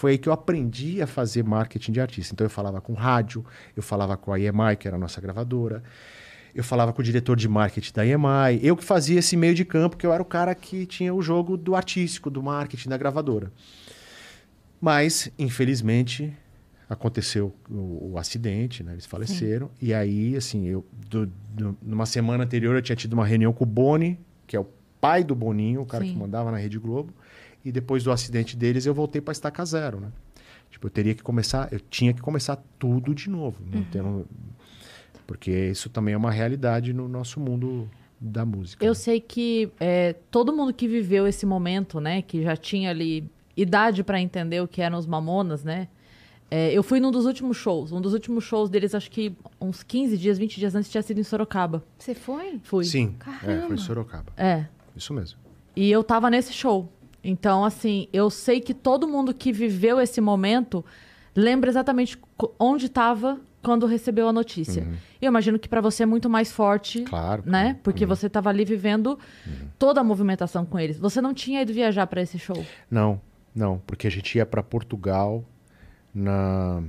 Foi aí que eu aprendi a fazer marketing de artista. Então eu falava com rádio, eu falava com a EMI, que era a nossa gravadora, eu falava com o diretor de marketing da EMI, eu que fazia esse meio de campo, que eu era o cara que tinha o jogo do artístico, do marketing da gravadora. Mas, infelizmente, aconteceu o, o acidente, né? eles faleceram. Sim. E aí, assim, eu do, do, numa semana anterior eu tinha tido uma reunião com o Boni, que é o pai do Boninho, o cara Sim. que mandava na Rede Globo. E depois do acidente deles, eu voltei para estaca zero, né? Tipo, eu teria que começar, eu tinha que começar tudo de novo, uhum. tendo, porque isso também é uma realidade no nosso mundo da música. Eu né? sei que é, todo mundo que viveu esse momento, né, que já tinha ali idade para entender o que eram os Mamonas, né? É, eu fui num dos últimos shows. Um dos últimos shows deles, acho que uns 15 dias, 20 dias antes, tinha sido em Sorocaba. Você foi? Fui. Sim. Caramba. É, foi em Sorocaba. É. Isso mesmo. E eu tava nesse show. Então, assim, eu sei que todo mundo que viveu esse momento lembra exatamente onde estava quando recebeu a notícia. Uhum. Eu imagino que para você é muito mais forte, claro, né? Porque uhum. você estava ali vivendo uhum. toda a movimentação com eles. Você não tinha ido viajar para esse show? Não, não, porque a gente ia para Portugal na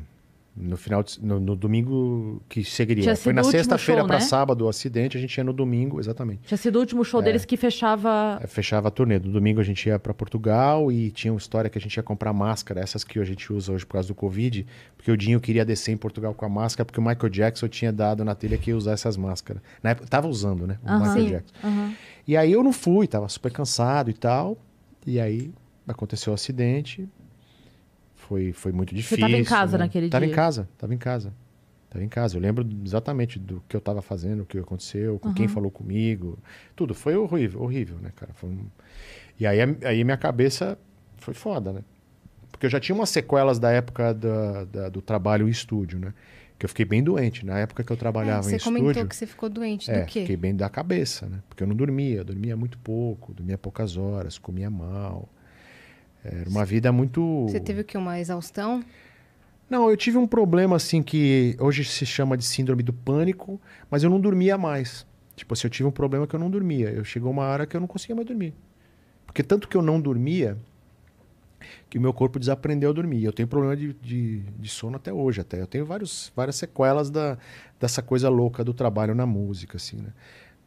no final de, no, no, domingo que seguiria. Né? Foi na sexta-feira para né? sábado o acidente, a gente ia no domingo, exatamente. Tinha sido o último show é, deles que fechava. É, fechava a turnê. No domingo a gente ia para Portugal e tinha uma história que a gente ia comprar máscara, essas que a gente usa hoje por causa do Covid, porque o Dinho queria descer em Portugal com a máscara, porque o Michael Jackson tinha dado na telha que ia usar essas máscaras. Na época, tava usando, né? O uhum. Michael Jackson. Uhum. E aí eu não fui, tava super cansado e tal. E aí aconteceu o acidente, foi, foi muito difícil. Você estava em casa né? naquele tava dia? Estava em casa, estava em casa. Estava em casa. Eu lembro exatamente do que eu estava fazendo, o que aconteceu, com uhum. quem falou comigo. Tudo. Foi horrível, horrível, né, cara? Um... E aí, aí minha cabeça foi foda, né? Porque eu já tinha umas sequelas da época da, da, do trabalho em estúdio, né? Que eu fiquei bem doente. Na época que eu trabalhava é, em estúdio... Você comentou que você ficou doente. É, do quê? fiquei bem da cabeça, né? Porque eu não dormia. Eu dormia muito pouco, dormia poucas horas, comia mal. Era uma vida muito. Você teve o que? Uma exaustão? Não, eu tive um problema assim que hoje se chama de síndrome do pânico, mas eu não dormia mais. Tipo assim, eu tive um problema que eu não dormia. Eu chegou uma hora que eu não conseguia mais dormir. Porque tanto que eu não dormia, que o meu corpo desaprendeu a dormir. Eu tenho problema de, de, de, sono até hoje, até. Eu tenho vários, várias sequelas da, dessa coisa louca do trabalho na música, assim, né?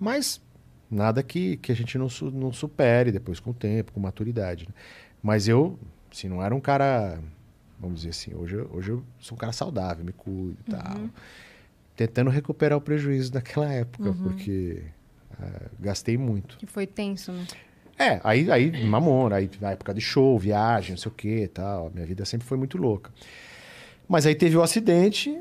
Mas Nada que, que a gente não, su, não supere depois com o tempo, com maturidade. Né? Mas eu, se assim, não era um cara, vamos dizer assim, hoje, hoje eu sou um cara saudável, me cuido e uhum. tal. Tentando recuperar o prejuízo daquela época, uhum. porque uh, gastei muito. Que foi tenso, né? É, aí, aí mamona, aí na época de show, viagem, não sei o que tal. Minha vida sempre foi muito louca. Mas aí teve o acidente,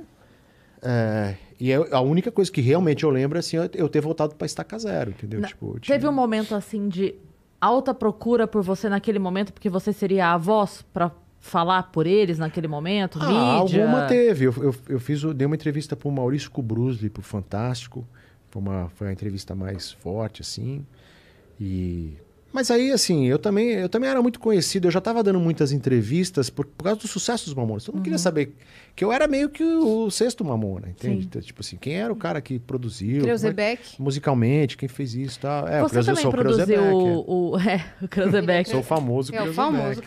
eh, e eu, a única coisa que realmente eu lembro é assim, eu ter voltado para estaca zero, entendeu? Na, tipo, tinha... Teve tipo um momento assim de alta procura por você naquele momento, porque você seria a voz para falar por eles naquele momento? Ah, mídia? alguma teve. Eu, eu, eu fiz, eu dei uma entrevista para o Maurício Brusli para o Fantástico. Foi uma, foi uma entrevista mais forte, assim. E mas aí, assim, eu também, eu também era muito conhecido, eu já estava dando muitas entrevistas por, por causa do sucesso dos Mamonas. eu não uhum. queria saber que eu era meio que o sexto Mamona, entende? Então, tipo assim, quem era o cara que produziu? Creuzebeck. É Musicalmente, quem fez isso e tá? tal. É, Você o Creuze, Eu sou o, é. o, é, o famoso Creuzebeck. É, o famoso